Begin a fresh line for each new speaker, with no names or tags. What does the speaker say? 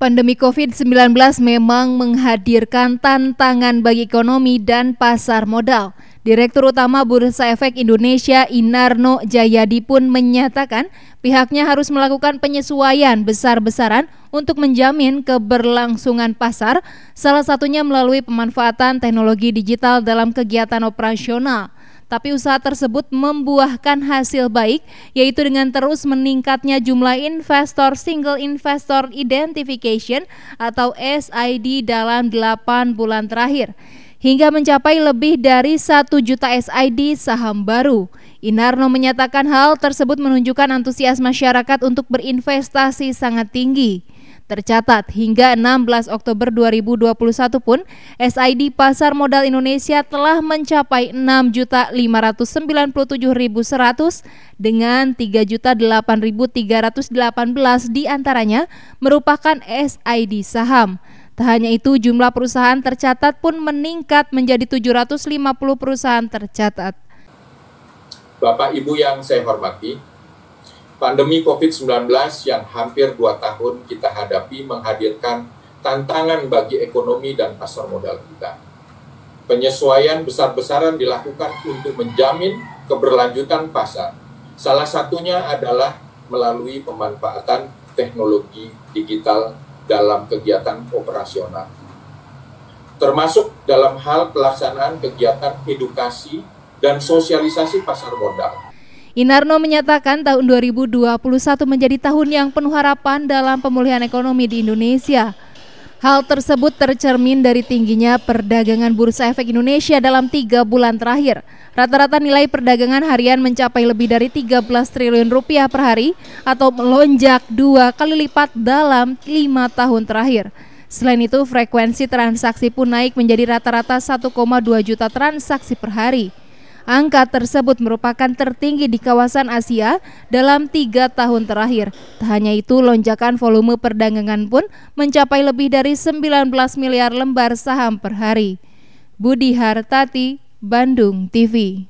Pandemi COVID-19 memang menghadirkan tantangan bagi ekonomi dan pasar modal. Direktur Utama Bursa Efek Indonesia Inarno Jayadi pun menyatakan pihaknya harus melakukan penyesuaian besar-besaran untuk menjamin keberlangsungan pasar, salah satunya melalui pemanfaatan teknologi digital dalam kegiatan operasional tapi usaha tersebut membuahkan hasil baik, yaitu dengan terus meningkatnya jumlah investor single investor identification atau SID dalam 8 bulan terakhir hingga mencapai lebih dari 1 juta SID saham baru. Inarno menyatakan hal tersebut menunjukkan antusias masyarakat untuk berinvestasi sangat tinggi. Tercatat hingga 16 Oktober 2021 pun SID pasar modal Indonesia telah mencapai 6.597.100 dengan 3.8318 diantaranya merupakan SID saham. Tak hanya itu, jumlah perusahaan tercatat pun meningkat menjadi 750 perusahaan tercatat.
Bapak Ibu yang saya hormati, Pandemi COVID-19 yang hampir dua tahun kita hadapi menghadirkan tantangan bagi ekonomi dan pasar modal kita. Penyesuaian besar-besaran dilakukan untuk menjamin keberlanjutan pasar. Salah satunya adalah melalui pemanfaatan teknologi digital dalam kegiatan operasional. Termasuk dalam hal pelaksanaan kegiatan edukasi dan sosialisasi pasar modal
Inarno menyatakan tahun 2021 menjadi tahun yang penuh harapan dalam pemulihan ekonomi di Indonesia. Hal tersebut tercermin dari tingginya perdagangan Bursa Efek Indonesia dalam tiga bulan terakhir. Rata-rata nilai perdagangan harian mencapai lebih dari 13 triliun rupiah per hari atau melonjak dua kali lipat dalam lima tahun terakhir. Selain itu, frekuensi transaksi pun naik menjadi rata-rata 1,2 juta transaksi per hari. Angka tersebut merupakan tertinggi di kawasan Asia dalam tiga tahun terakhir. Tak hanya itu, lonjakan volume perdagangan pun mencapai lebih dari 19 miliar lembar saham per hari. Budi Hartati, Bandung TV.